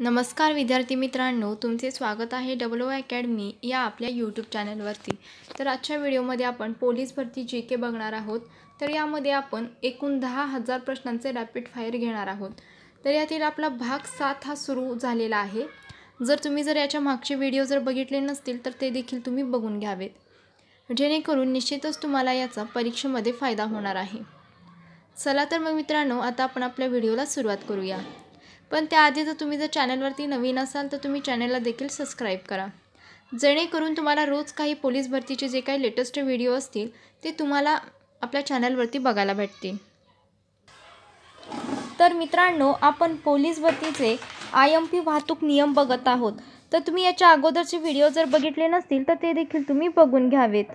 नमस्कार विद्यार्थी मित्रांनो तुमचे स्वागत आहे डब्ल्यू अकॅडमी या आपल्या यूट्यूब चॅनलवरती तर आजच्या व्हिडिओमध्ये आपण पोलीस भरती जी के बघणार आहोत तर यामध्ये आपण एकूण दहा हजार प्रश्नांचे रॅपिड फायर घेणार आहोत तर यातील आपला भाग सात हा सुरू झालेला आहे जर तुम्ही जर याच्या मागचे व्हिडिओ जर बघितले नसतील तर ते देखील तुम्ही बघून घ्यावेत जेणेकरून निश्चितच तुम्हाला याचा परीक्षेमध्ये फायदा होणार आहे चला तर मग मित्रांनो आता आपण आपल्या व्हिडिओला सुरुवात करूया पण त्याआधी जर तुम्ही जर चॅनलवरती नवीन असाल तर तुम्ही चॅनलला देखील सबस्क्राईब करा जेणेकरून तुम्हाला रोज काही पोलीस भरतीचे जे काही लेटेस्ट व्हिडिओ असतील ते तुम्हाला आपल्या चॅनलवरती बघायला भेटतील तर मित्रांनो आपण पोलीस भरतीचे आय एम पी वाहतूक नियम बघत आहोत तर तुम्ही याच्या अगोदरचे व्हिडिओ जर बघितले नसतील तर ते देखील तुम्ही बघून घ्यावेत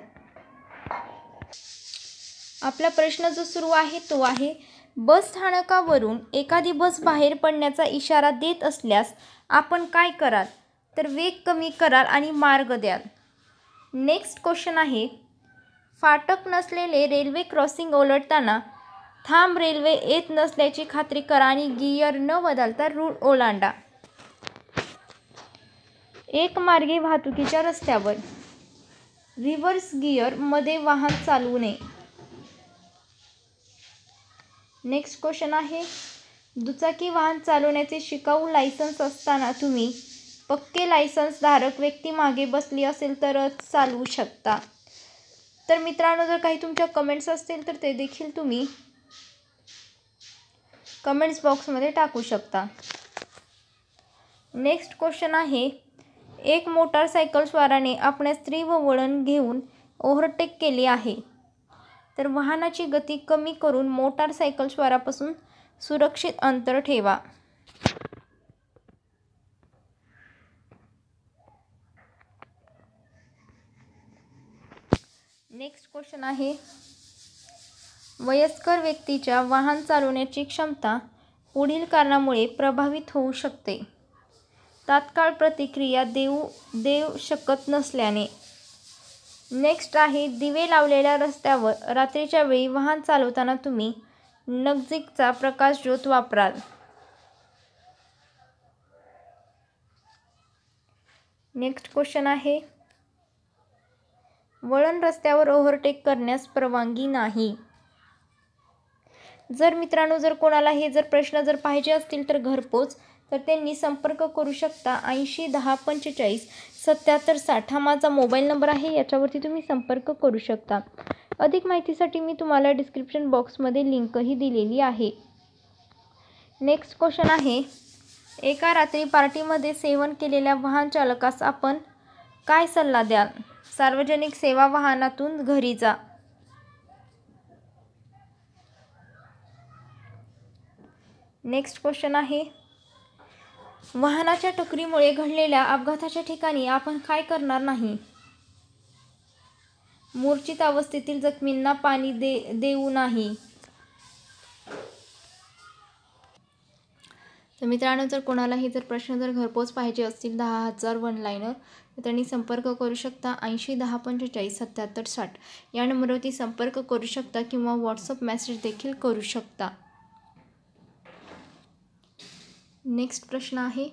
आपला प्रश्न जो सुरू आहे तो आहे बस स्थानकावरून एखादी बस बाहेर पडण्याचा इशारा देत असल्यास आपण काय कराल तर वेग कमी कराल आणि मार्ग द्याल नेक्स्ट क्वेश्चन आहे फाटक नसलेले रेल्वे क्रॉसिंग ओलटताना थांब रेल्वे येत नसल्याची खात्री करा आणि गियर न बदलता रूळ ओलांडा एक मार्गी वाहतुकीच्या रस्त्यावर रिव्हर्स गियरमध्ये वाहन चालवू नये नेक्स्ट क्वेश्चन आहे दुचाकी वाहन चालवण्याचे शिकाऊ लायसन्स असताना तुम्ही पक्के लायसन्सधारक व्यक्ती मागे बसली असेल तरच चालवू शकता तर मित्रांनो जर काही तुमच्या कमेंट्स असतील तर ते देखील तुम्ही कमेंट्स बॉक्समध्ये टाकू शकता नेक्स्ट क्वेश्चन आहे एक स्वाराने आपल्या स्त्री व वळण घेऊन ओव्हरटेक केली आहे तर वाहनाची गती कमी करून मोटारसायकल स्वारापासून सुरक्षित अंतर ठेवा नेक्स्ट क्वेश्चन आहे वयस्कर व्यक्तीच्या वाहन चालवण्याची क्षमता पुढील कारणामुळे प्रभावित होऊ शकते तात्काळ प्रतिक्रिया देऊ देऊ शकत नसल्याने नेक्स्ट आहे दिवे लावलेल्या रस्त्यावर रात्रीच्या वेळी वाहन चालवताना तुम्ही प्रकाश प्रकाशज्योत वापराल नेक्स्ट क्वेश्चन आहे वळण रस्त्यावर ओव्हरटेक करण्यास परवानगी नाही जर मित्रांनो जर कोणाला हे जर प्रश्न जर पाहिजे असतील तर घरपोच तर त्यांनी संपर्क करू शकता ऐंशी दहा पंचेचाळीस सत्याहत्तर साठ हा माझा मोबाईल नंबर आहे याच्यावरती तुम्ही संपर्क करू शकता अधिक माहितीसाठी मी तुम्हाला डिस्क्रिप्शन बॉक्समध्ये लिंकही दिलेली आहे नेक्स्ट क्वेश्चन आहे एका रात्री पार्टीमध्ये सेवन केलेल्या वाहन चालकास आपण काय सल्ला द्याल सार्वजनिक सेवा वाहनातून घरी जा नेक्स्ट क्वेश्चन आहे वाहनाच्या टकरीमुळे घडलेल्या अपघाताच्या ठिकाणी आपण काय करणार नाही मूर्छित अवस्थेतील जखमींना पाणी दे देऊ नाही तर मित्रांनो जर कोणालाही जर प्रश्न जर घरपोच पाहिजे असतील दहा हजार वन लाईनर तर त्यांनी संपर्क करू शकता ऐंशी दहा पंचेचाळीस सत्याहत्तर साठ या नंबरवरती संपर्क करू शकता किंवा व्हॉट्सअप मेसेज देखील करू शकता नेक्स्ट प्रश्न आहे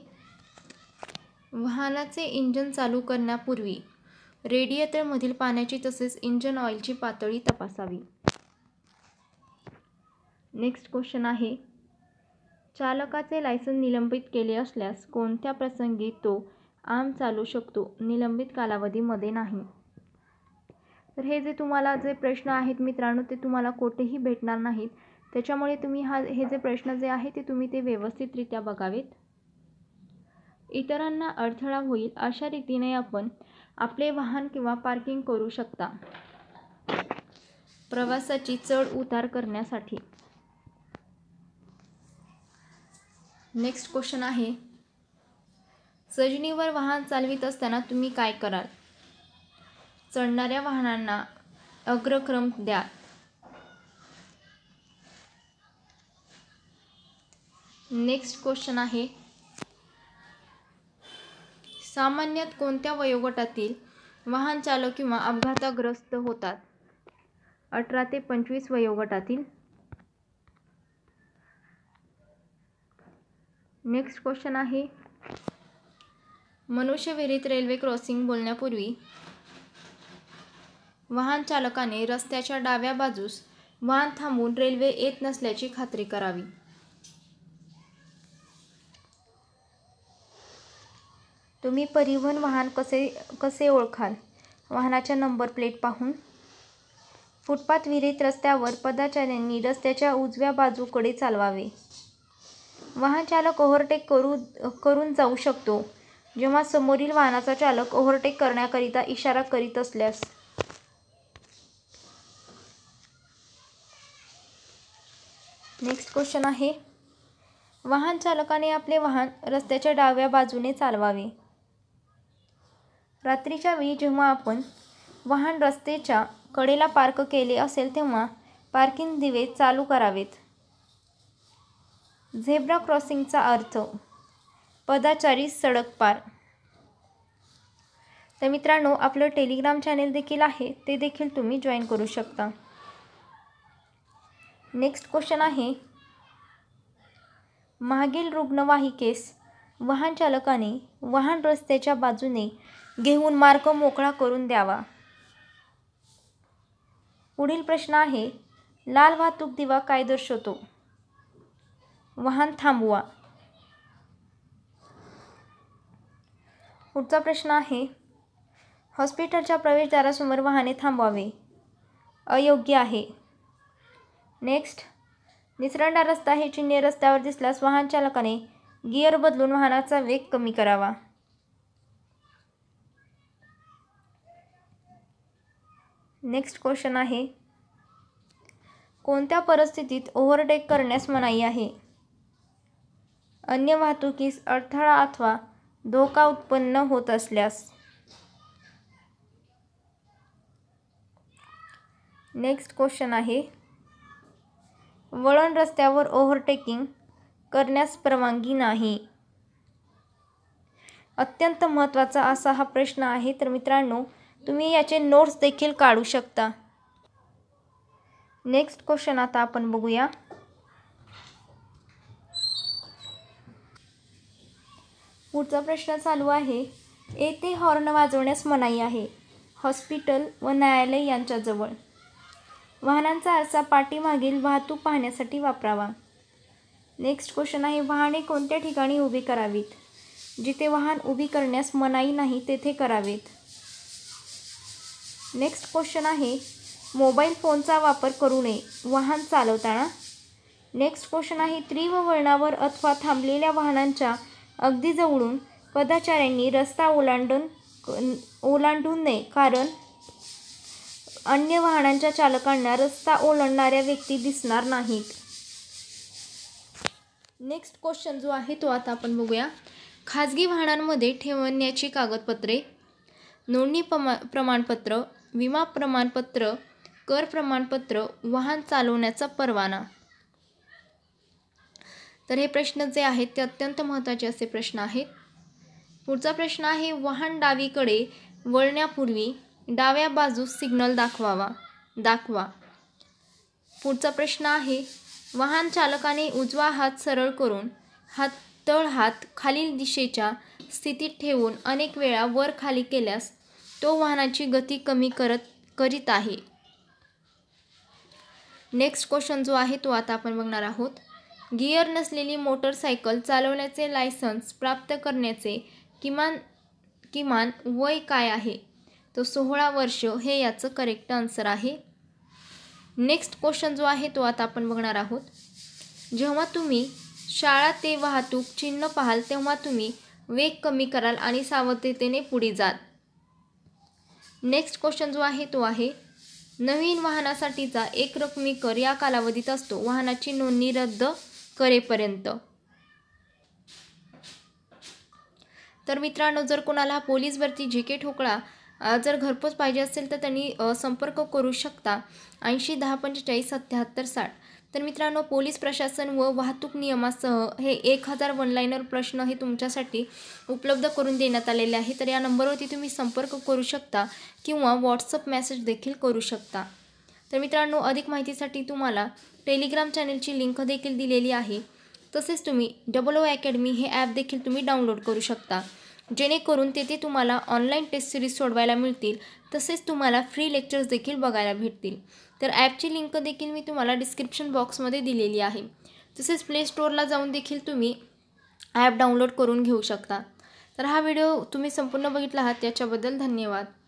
वाहनाचे इंजन चालू करण्यापूर्वी रेडिएटरमधील पाण्याची तसेच इंजन ऑइलची पातळी तपासावी नेक्स्ट क्वेश्चन आहे चालकाचे लायसन निलंबित केले असल्यास कोणत्या प्रसंगी तो आम चालू शकतो निलंबित कालावधीमध्ये नाही तर हे जे तुम्हाला जे प्रश्न आहेत मित्रांनो ते तुम्हाला कुठेही भेटणार नाहीत त्याच्यामुळे तुम्ही हा हे जे प्रश्न जे आहे ते तुम्ही ते व्यवस्थितरित्या बघावेत इतरांना अडथळा होईल अशा रीतीने आपण आपले वाहन किंवा पार्किंग करू शकता प्रवासाची चढ उतार करण्यासाठी नेक्स्ट क्वेश्चन आहे सजनीवर वाहन चालवित असताना तुम्ही काय कराल चढणाऱ्या वाहनांना अग्रक्रम द्या नेक्स्ट क्वेश्चन आहे सामान्यत कोणत्या वयोगटातील वाहन चालक किंवा अपघाताग्रस्त होतात अठरा ते पंचवीस वयोगटातील नेक्स्ट क्वेश्चन आहे मनुष्यविरित रेल्वे क्रॉसिंग बोलण्यापूर्वी वाहन चालकाने रस्त्याच्या डाव्या बाजूस वाहन थांबून रेल्वे येत नसल्याची खात्री करावी तुम्ही परिवहन वाहन कसे कसे ओळखाल वाहनाच्या नंबर प्लेट पाहून फुटपाथ विरहित रस्त्यावर पदाचार्यांनी रस्त्याच्या उजव्या बाजूकडे चालवावे वाहन चालक ओव्हरटेक करू करून जाऊ शकतो जेव्हा समोरील वाहनाचा चालक ओव्हरटेक करण्याकरिता इशारा करीत असल्यास नेक्स्ट क्वेश्चन आहे वाहन चालकाने आपले वाहन रस्त्याच्या डाव्या बाजूने चालवावे रात्रीच्या वेळी जेव्हा आपण वाहन रस्त्याच्या कडेला पार्क केले असेल तेव्हा पार्किंग दिवे चालू करावेत झेब्रा क्रॉसिंगचा अर्थ पदाचारी सडक पार तर मित्रांनो आपलं टेलिग्राम चॅनेल देखील आहे ते देखील तुम्ही जॉईन करू शकता नेक्स्ट क्वेश्चन आहे मागील रुग्णवाहिकेस वाहन चालकाने वाहन रस्त्याच्या बाजूने घेऊन मार्ग मोकळा करून द्यावा पुढील प्रश्न आहे लाल वाहतूक दिवा काय दर्शवतो वाहन थांबवा पुढचा प्रश्न आहे हॉस्पिटलच्या प्रवेशद्वारासमोर वाहने थांबवावे अयोग्य आहे नेक्स्ट निसरंडा रस्ता हे चिन्हे रस्त्यावर दिसल्यास वाहन चालकाने गिअर बदलून वाहनाचा वेग कमी करावा नेक्स्ट क्वेश्चन आहे कोणत्या परिस्थितीत ओव्हरटेक करण्यास मनाई आहे अन्य वाहतुकीस अडथळा अथवा धोका उत्पन्न होत असल्यास नेक्स्ट क्वेश्चन आहे वळण रस्त्यावर ओव्हरटेकिंग करण्यास परवानगी नाही अत्यंत महत्त्वाचा असा हा प्रश्न आहे तर मित्रांनो तुम्ही याचे नोट्स देखील काढू शकता नेक्स्ट क्वेश्चन आता आपण बघूया पुढचा प्रश्न चालू आहे येथे हॉर्न वाजवण्यास मनाई आहे हॉस्पिटल व न्यायालय यांच्याजवळ वाहनांचा आरसा पाठीमागील वाहतूक पाहण्यासाठी वापरावा नेक्स्ट क्वेश्चन आहे वाहने कोणत्या ठिकाणी उभी करावीत जिथे वाहन उभी करण्यास मनाई नाही तेथे करावेत नेक्स्ट क्वेश्चन आहे मोबाईल फोनचा वापर करू नये वाहन चालवताना नेक्स्ट क्वेश्चन आहे तीव्र वळणावर अथवा थांबलेल्या वाहनांच्या अगदी जवळून पदाचाऱ्यांनी रस्ता ओलांडून ओलांडू नये कारण अन्य वाहनांच्या चालकांना रस्ता ओलांडणाऱ्या व्यक्ती दिसणार नाहीत नेक्स्ट क्वेश्चन जो आहे तो आता आपण बघूया खाजगी वाहनांमध्ये ठेवण्याची कागदपत्रे नोंदणी पमा प्रमाणपत्र विमा प्रमाणपत्र कर प्रमाणपत्र वाहन चालवण्याचा परवाना तर हे प्रश्न जे आहेत ते अत्यंत महत्त्वाचे असे प्रश्न आहेत पुढचा प्रश्न आहे वाहन डावीकडे वळण्यापूर्वी डाव्या बाजूस सिग्नल दाखवावा दाखवा पुढचा प्रश्न आहे वाहन चालकाने उजवा हात सरळ करून हात हात खालील दिशेच्या स्थितीत ठेवून अनेक वेळा वर खाली केल्यास तो वाहनाची गती कमी करत करीत आहे नेक्स्ट क्वेश्चन जो आहे तो आता आपण बघणार आहोत गिअर नसलेली मोटरसायकल चालवण्याचे लायसन्स प्राप्त करण्याचे किमान किमान वय काय आहे तो सोहळा वर्ष हे याचं करेक्ट आन्सर आहे नेक्स्ट क्वेश्चन जो आहे तो आता आपण बघणार आहोत जेव्हा तुम्ही शाळा ते वाहतूक चिन्ह पाहाल तेव्हा तुम्ही वेग कमी कराल आणि सावधतेने पुढे जाल नेक्स्ट क्वेश्चन जो आहे तो आहे नवीन वाहनासाठीचा एक रकमी कर या कालावधीत असतो वाहनाची नोंदणी रद्द करेपर्यंत तर मित्रांनो जर कोणाला पोलीस भरती जे ठोकळा जर घरपोच पाहिजे असेल तर त्यांनी संपर्क करू शकता ऐंशी दहा पंचेचाळीस सत्याहत्तर साठ तर मित्रांनो पोलीस प्रशासन व वाहतूक नियमासह हे एक हजार वनलाईनर प्रश्न हे तुमच्यासाठी उपलब्ध करून देण्यात आलेले आहे तर या नंबरवरती तुम्ही संपर्क करू शकता किंवा व्हॉट्सअप मेसेज देखील करू शकता तर मित्रांनो अधिक माहितीसाठी तुम्हाला टेलिग्राम चॅनेलची लिंक देखील दिलेली आहे तसेच तुम्ही डबल ओ अकॅडमी हे ॲप देखील तुम्ही डाउनलोड करू शकता जेणेकरून तेथे तुम्हाला ऑनलाईन टेस्ट सिरीज सोडवायला मिळतील तसेच तुम्हाला फ्री लेक्चर्स देखील बघायला भेटतील तर ॲपची लिंक देखील मी तुम्हाला डिस्क्रिप्शन बॉक्समध्ये दिलेली आहे तसेच प्ले स्टोअरला जाऊन देखील तुम्ही ॲप डाउनलोड करून घेऊ शकता तर हा व्हिडिओ तुम्ही संपूर्ण बघितला आहात त्याच्याबद्दल धन्यवाद